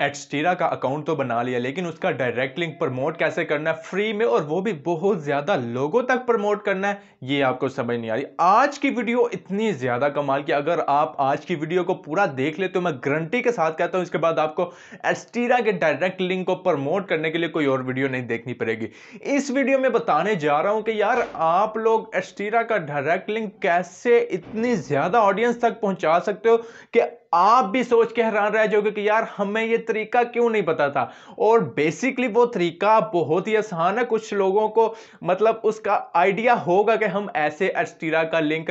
एक्सटीरा का अकाउंट तो बना लिया लेकिन उसका डायरेक्ट लिंक प्रमोट कैसे करना है फ्री में और वो भी बहुत ज़्यादा लोगों तक प्रमोट करना है ये आपको समझ नहीं आ रही आज की वीडियो इतनी ज़्यादा कमाल की अगर आप आज की वीडियो को पूरा देख ले तो मैं गारंटी के साथ कहता हूँ इसके बाद आपको एक्सटीरा के डायरेक्ट लिंक को प्रमोट करने के लिए कोई और वीडियो नहीं देखनी पड़ेगी इस वीडियो में बताने जा रहा हूं कि यार आप लोग एक्सटीरा का डायरेक्ट लिंक कैसे इतनी ज़्यादा ऑडियंस तक पहुंचा सकते हो कि आप भी सोच के हैरान रह जाओगे कि यार हमें ये तरीका क्यों नहीं पता था और बेसिकली वो तरीका बहुत ही आसान है कुछ लोगों को मतलब उसका आइडिया होगा कि हम ऐसे एस्टीरा का लिंक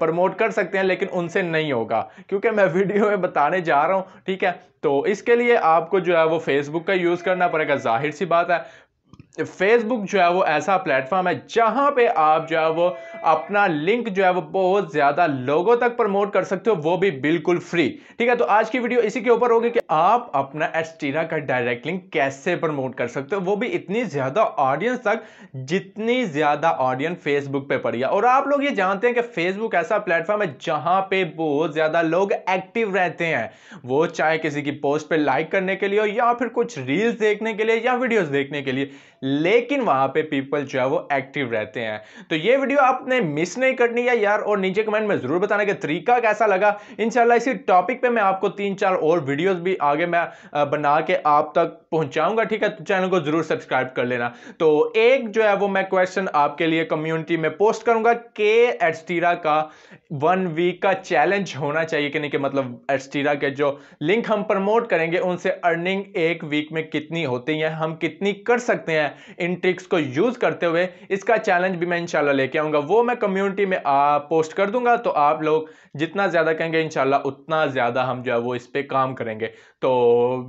प्रमोट कर सकते हैं लेकिन उनसे नहीं होगा क्योंकि मैं वीडियो में बताने जा रहा हूँ ठीक है तो इसके लिए आपको जो है वो फेसबुक का यूज़ करना पड़ेगा जाहिर सी बात है फेसबुक जो है वो ऐसा प्लेटफॉर्म है जहाँ पे आप जो है वो अपना लिंक जो है वो बहुत ज़्यादा लोगों तक प्रमोट कर सकते हो वो भी बिल्कुल फ्री ठीक है तो आज की वीडियो इसी के ऊपर होगी कि आप अपना एस्टीरा का डायरेक्ट लिंक कैसे प्रमोट कर सकते हो वो भी इतनी ज़्यादा ऑडियंस तक जितनी ज़्यादा ऑडियंस फेसबुक पर पड़ी है और आप लोग ये जानते हैं कि फेसबुक ऐसा प्लेटफॉर्म है जहाँ पर बहुत ज़्यादा लोग एक्टिव रहते हैं वो चाहे किसी की पोस्ट पर लाइक करने के लिए हो या फिर कुछ रील्स देखने के लिए या वीडियोज़ देखने के लिए लेकिन वहां पे पीपल जो है वो एक्टिव रहते हैं तो ये वीडियो आपने मिस नहीं करनी है यार और नीचे कमेंट में जरूर बताने का तरीका कैसा लगा इनशाला इसी टॉपिक पे मैं आपको तीन चार और वीडियोस भी आगे मैं बना के आप तक पहुंचाऊंगा ठीक है तो चैनल को जरूर सब्सक्राइब कर लेना तो एक जो है वो मैं क्वेश्चन आपके लिए कम्युनिटी में पोस्ट करूंगा के एडस्टीरा का वन वीक का चैलेंज होना चाहिए कि नहीं कि मतलब एडस्टीरा के जो लिंक हम प्रमोट करेंगे उनसे अर्निंग एक वीक में कितनी होती है हम कितनी कर सकते हैं हैं इन ट्रिक्स को यूज़ करते हुए इसका चैलेंज भी मैं इंशाल्लाह लेके आऊंगा वो मैं कम्युनिटी में आ, पोस्ट कर दूंगा तो आप लोग जितना ज़्यादा कहेंगे इंशाल्लाह उतना ज़्यादा हम जो है वो इस पर काम करेंगे तो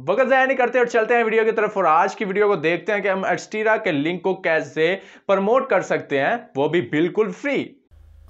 वक्त जया नहीं करते और चलते हैं वीडियो की तरफ और आज की वीडियो को देखते हैं कि हम एक्सटीरा के लिंक को कैसे प्रमोट कर सकते हैं वो भी बिल्कुल फ्री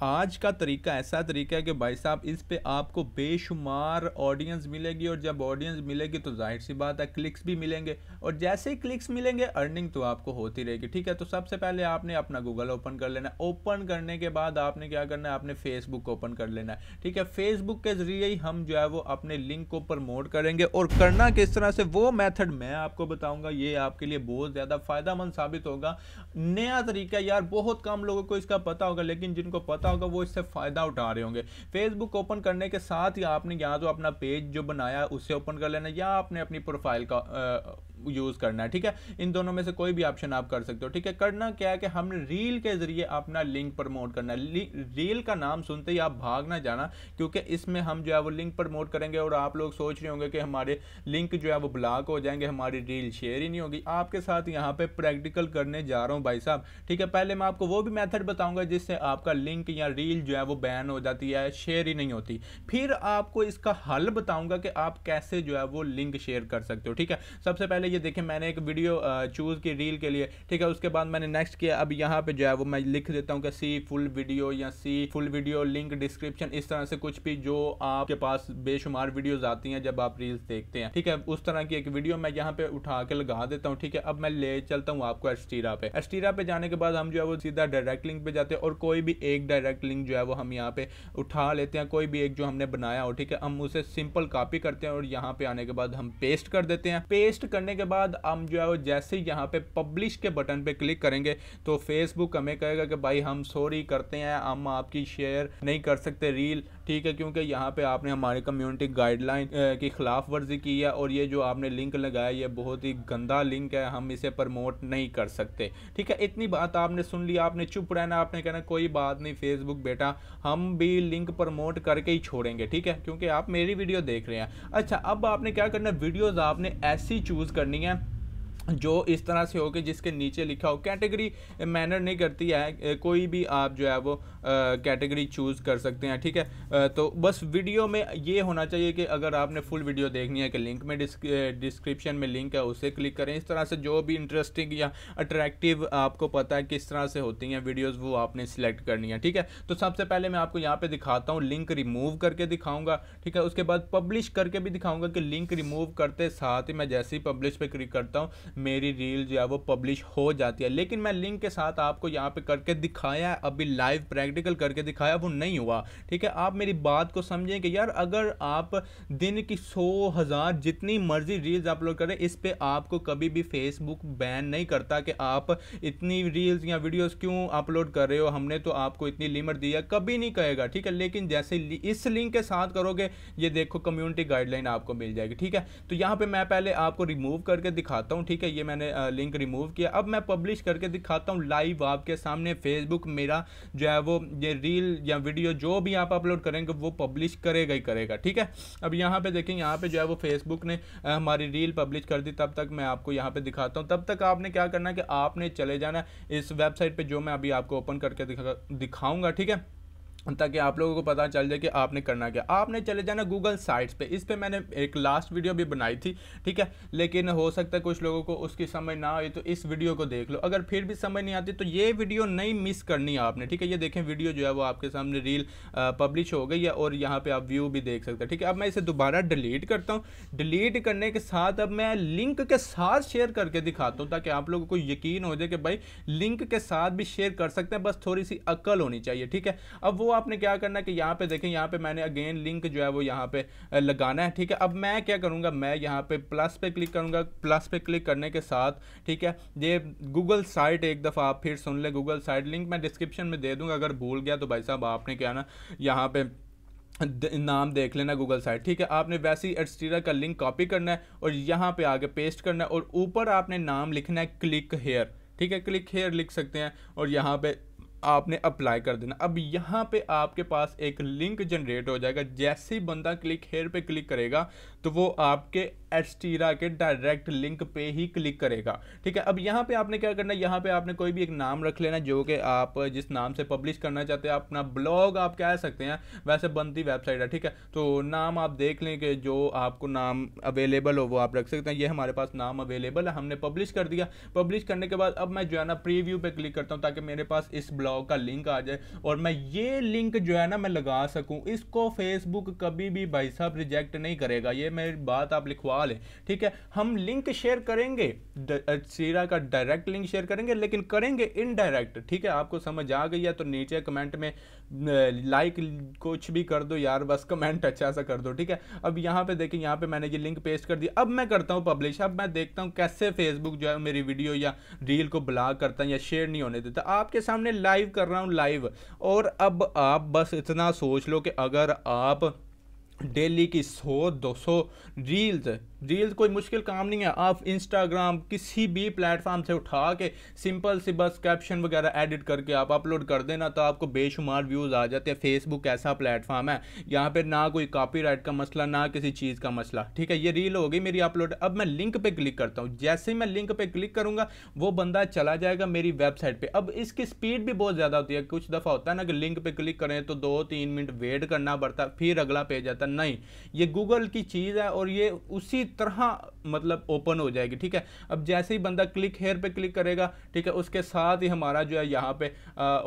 आज का तरीका ऐसा तरीका है कि भाई साहब इस पे आपको बेशुमार ऑडियंस मिलेगी और जब ऑडियंस मिलेगी तो जाहिर सी बात है क्लिक्स भी मिलेंगे और जैसे ही क्लिक्स मिलेंगे अर्निंग तो आपको होती रहेगी ठीक है तो सबसे पहले आपने अपना गूगल ओपन कर लेना ओपन करने के बाद आपने क्या करना है आपने फेसबुक ओपन कर लेना है ठीक है फेसबुक के ज़रिए ही हम जो है वो अपने लिंक को प्रमोट करेंगे और करना किस तरह से वो मैथड मैं आपको बताऊँगा ये आपके लिए बहुत ज़्यादा फ़ायदा साबित होगा नया तरीका यार बहुत कम लोगों को इसका पता होगा लेकिन जिनको पता होगा वो इससे फ़ायदा उठा रहे होंगे फेसबुक ओपन करने के साथ ही आपने या तो अपना पेज जो बनाया उसे ओपन कर लेना या आपने अपनी प्रोफाइल का यूज़ करना है ठीक है इन दोनों में से कोई भी ऑप्शन आप कर सकते हो ठीक है करना क्या है कि हम रील के ज़रिए अपना लिंक प्रमोट करना रील का नाम सुनते ही आप भाग ना जाना क्योंकि इसमें हम जो है वो लिंक प्रमोट करेंगे और आप लोग सोच रहे होंगे कि हमारे लिंक जो है वो ब्लॉक हो जाएंगे हमारी रील शेयर ही नहीं होगी आपके साथ यहाँ पर प्रैक्टिकल करने जा रहा हूँ भाई साहब ठीक है पहले मैं आपको वो भी मैथड बताऊँगा जिससे आपका लिंक या रील जो है वो बैन हो जाती है शेयर ही नहीं होती फिर आपको इसका हल बताऊँगा कि आप कैसे जो है वो लिंक शेयर कर सकते हो ठीक है सबसे पहले ये देखें मैंने एक वीडियो चूज़ की रील के लिए ठीक है उसके बाद मैंने नेक्स्ट किया अब यहाँ पे जो है वो मैं लिख देता हूँ कि सी फुल वीडियो या see full video link description इस तरह से कुछ भी जो आपके पास बेशुमार वीडियोज आती हैं जब आप रील्स देखते हैं ठीक है उस तरह की एक वीडियो मैं यहाँ पे उठा के लगा देता हूँ ठीक है अब मैं ले चलता हूँ आपको एस्टीरा पे एस्टीरा पे जाने के बाद हम जो है वो सीधा डायरेक्ट लिंक पे जाते हैं और कोई भी एक डायरेक्ट लिंक जो है वो हम यहाँ पे उठा लेते हैं कोई भी एक जो हमने बनाया हो ठीक है हम उसे सिंपल कॉपी करते हैं और यहाँ पे आने के बाद हम पेस्ट कर देते हैं पेस्ट करने के के बाद हम जो है वो जैसे ही यहाँ पे पब्लिश के बटन पे क्लिक करेंगे तो फेसबुक हमें कहेगा कि भाई हम सॉरी करते हैं हम आपकी शेयर नहीं कर सकते रील ठीक है क्योंकि यहाँ पे आपने हमारी कम्युनिटी गाइडलाइन की खिलाफ वर्जी की है और ये जो आपने लिंक लगाया ये बहुत ही गंदा लिंक है हम इसे प्रमोट नहीं कर सकते ठीक है इतनी बात आपने सुन ली आपने चुप रहना आपने कहना कोई बात नहीं फेसबुक बेटा हम भी लिंक प्रमोट करके ही छोड़ेंगे ठीक है क्योंकि आप मेरी वीडियो देख रहे हैं अच्छा अब आपने क्या करना वीडियोज़ आपने ऐसी चूज़ करनी है जो इस तरह से हो कि जिसके नीचे लिखा हो कैटेगरी मैनर नहीं करती है कोई भी आप जो है वो कैटेगरी चूज़ कर सकते हैं ठीक है तो बस वीडियो में ये होना चाहिए कि अगर आपने फुल वीडियो देखनी है कि लिंक में डिस्क्रिप्शन में लिंक है उसे क्लिक करें इस तरह से जो भी इंटरेस्टिंग या अट्रैक्टिव आपको पता है किस तरह से होती हैं वीडियोज़ वो आपने सेलेक्ट करनी है ठीक है तो सबसे पहले मैं आपको यहाँ पर दिखाता हूँ लिंक रिमूव करके दिखाऊँगा ठीक है उसके बाद पब्लिश करके भी दिखाऊँगा कि लिंक रिमूव करते साथ ही मैं जैसे ही पब्लिश पर क्लिक करता हूँ मेरी रील जो है वो पब्लिश हो जाती है लेकिन मैं लिंक के साथ आपको यहाँ पे करके दिखाया अभी लाइव प्रैक्टिकल करके दिखाया वो नहीं हुआ ठीक है आप मेरी बात को समझें कि यार अगर आप दिन की सौ हज़ार जितनी मर्जी रील्स अपलोड करें इस पर आपको कभी भी फेसबुक बैन नहीं करता कि आप इतनी रील्स या वीडियोज़ क्यों अपलोड कर रहे हो हमने तो आपको इतनी लिमिट दी है कभी नहीं कहेगा ठीक है लेकिन जैसे इस लिंक के साथ करोगे ये देखो कम्युनिटी गाइडलाइन आपको मिल जाएगी ठीक है तो यहाँ पर मैं पहले आपको रिमूव करके दिखाता हूँ ठीक ठीक है ये मैंने लिंक रिमूव किया अब मैं पब्लिश करके दिखाता हूँ लाइव आपके सामने फेसबुक मेरा जो है वो ये रील या वीडियो जो भी आप अपलोड करेंगे वो पब्लिश करेगा ही करेगा ठीक है अब यहाँ पे देखें यहाँ पे जो है वो फेसबुक ने हमारी रील पब्लिश कर दी तब तक मैं आपको यहाँ पे दिखाता हूँ तब तक आपने क्या करना है कि आपने चले जाना इस वेबसाइट पर जो मैं अभी आपको ओपन करके दिखा ठीक है ताकि आप लोगों को पता चल जाए कि आपने करना क्या आपने चले जाना गूगल साइट्स पे इस पे मैंने एक लास्ट वीडियो भी बनाई थी ठीक है लेकिन हो सकता है कुछ लोगों को उसकी समझ ना आई तो इस वीडियो को देख लो अगर फिर भी समझ नहीं आती तो ये वीडियो नहीं मिस करनी आपने ठीक है ये देखें वीडियो जो है वो आपके सामने रील पब्लिश हो गई है और यहाँ पर आप व्यू भी देख सकते हैं ठीक है अब मैं इसे दोबारा डिलीट करता हूँ डिलीट करने के साथ अब मैं लिंक के साथ शेयर करके दिखाता हूँ ताकि आप लोगों को यकीन हो जाए कि भाई लिंक के साथ भी शेयर कर सकते हैं बस थोड़ी सी अक्ल होनी चाहिए ठीक है अब वो आपने क्या करना है कि यहाँ पे देखें यहाँ पे मैंने अगेन लिंक जो है वो यहाँ पे लगाना है ठीक है अब मैं क्या करूँगा मैं यहाँ पे प्लस पे क्लिक करूँगा प्लस पे क्लिक करने के साथ ठीक है ये गूगल साइट एक दफ़ा आप फिर सुन लें गूगल साइट लिंक मैं डिस्क्रिप्शन में दे दूँगा अगर भूल गया तो भाई साहब आपने क्या ना यहाँ पर नाम देख लेना गूगल साइट ठीक है आपने वैसे ही एडस्टीरा का लिंक कॉपी करना है और यहाँ पे आगे पेस्ट करना है और ऊपर आपने नाम लिखना है क्लिक हेयर ठीक है क्लिक हेयर लिख सकते हैं और यहाँ पे आपने अप्लाई कर देना अब यहाँ पे आपके पास एक लिंक जनरेट हो जाएगा जैसे ही बंदा क्लिक हेयर पे क्लिक करेगा तो वो आपके एस्टीरा के डायरेक्ट लिंक पे ही क्लिक करेगा ठीक है अब यहाँ पे आपने क्या करना है यहाँ पे आपने कोई भी एक नाम रख लेना जो कि आप जिस नाम से पब्लिश करना चाहते हैं अपना ब्लॉग आप कह सकते हैं वैसे बनती वेबसाइट है ठीक है तो नाम आप देख लें कि जो आपको नाम अवेलेबल हो वो आप रख सकते हैं ये हमारे पास नाम अवेलेबल है हमने पब्लिश कर दिया पब्लिश करने के बाद अब मैं जो है ना प्रीव्यू पे क्लिक करता हूँ ताकि मेरे पास इस ब्लॉग का लिंक आ जाए और मैं ये लिंक जो है ना मैं लगा सकूँ इसको फेसबुक कभी भी भाई साहब रिजेक्ट नहीं करेगा ये मेरी बात आप लिखवा वाले ठीक है हम लिंक शेयर करेंगे सीरा का डायरेक्ट लिंक शेयर करेंगे लेकिन करेंगे इनडायरेक्ट ठीक है आपको समझ आ गई है तो नीचे कमेंट में लाइक कुछ भी कर दो यार बस कमेंट अच्छा सा कर दो ठीक है अब यहाँ पे देखें यहाँ पे मैंने ये लिंक पेस्ट कर दिया अब मैं करता हूँ पब्लिश अब मैं देखता हूँ कैसे फेसबुक जो है मेरी वीडियो या रील को ब्लॉक करता है या शेयर नहीं होने देता आपके सामने लाइव कर रहा हूँ लाइव और अब आप बस इतना सोच लो कि अगर आप डेली की 100 200 रील्स रील्स कोई मुश्किल काम नहीं है आप इंस्टाग्राम किसी भी प्लेटफार्म से उठा के सिंपल से बस कैप्शन वगैरह एडिट करके आप अपलोड कर देना तो आपको बेशुमार व्यूज़ आ जाते हैं फेसबुक ऐसा प्लेटफार्म है यहाँ पर ना कोई कापी का मसला ना किसी चीज़ का मसला ठीक है ये रील हो गई मेरी अपलोड अब मैं लिंक पर क्लिक करता हूँ जैसे ही मैं लिंक पर क्लिक करूँगा वो बंदा चला जाएगा मेरी वेबसाइट पर अब इसकी स्पीड भी बहुत ज़्यादा होती है कुछ दफ़ा होता है ना कि लिंक पर क्लिक करें तो दो तीन मिनट वेट करना पड़ता फिर अगला पेज आता नहीं ये गूगल की चीज़ है और ये उसी तरह मतलब ओपन हो जाएगी ठीक है अब जैसे ही बंदा क्लिक हेयर पे क्लिक करेगा ठीक है उसके साथ ही हमारा जो है यहाँ पे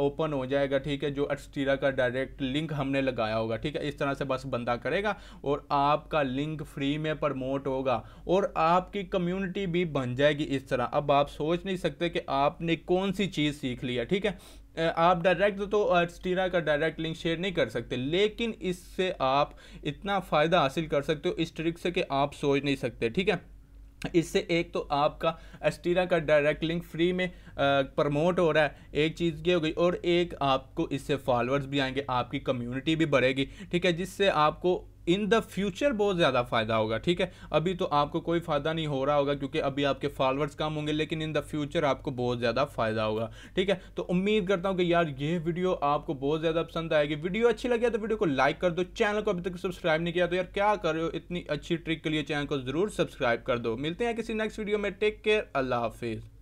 ओपन हो जाएगा ठीक है जो अटस्टीरा का डायरेक्ट लिंक हमने लगाया होगा ठीक है इस तरह से बस बंदा करेगा और आपका लिंक फ्री में प्रमोट होगा और आपकी कम्युनिटी भी बन जाएगी इस तरह अब आप सोच नहीं सकते कि आपने कौन सी चीज़ सीख ली है ठीक है आप डायरेक्ट तो स्टीरा तो, का डायरेक्ट लिंक शेयर नहीं कर सकते लेकिन इससे आप इतना फ़ायदा हासिल कर सकते हो इस ट्रिक से कि आप सोच नहीं सकते ठीक है इससे एक तो आपका एस्टीरा का डायरेक्ट लिंक फ्री में प्रमोट हो रहा है एक चीज़ ये हो गई और एक आपको इससे फॉलोअर्स भी आएंगे आपकी कम्युनिटी भी बढ़ेगी ठीक है जिससे आपको इन द फ्यूचर बहुत ज़्यादा फ़ायदा होगा ठीक है अभी तो आपको कोई फ़ायदा नहीं हो रहा होगा क्योंकि अभी आपके फॉलोअर्स कम होंगे लेकिन इन द फ्यूचर आपको बहुत ज़्यादा फ़ायदा होगा ठीक है तो उम्मीद करता हूँ कि यार ये वीडियो आपको बहुत ज़्यादा पसंद आएगी वीडियो अच्छी लगी तो वीडियो को लाइक कर दो चैनल को अभी तक सब्सक्राइब नहीं किया तो यार क्या कर रहे हो इतनी अच्छी ट्रिक के लिए चैनल को ज़रूर सब्सक्राइब कर दो मिलते हैं किसी नेक्स्ट वीडियो में टेक केयर अल्लाह हाफिज़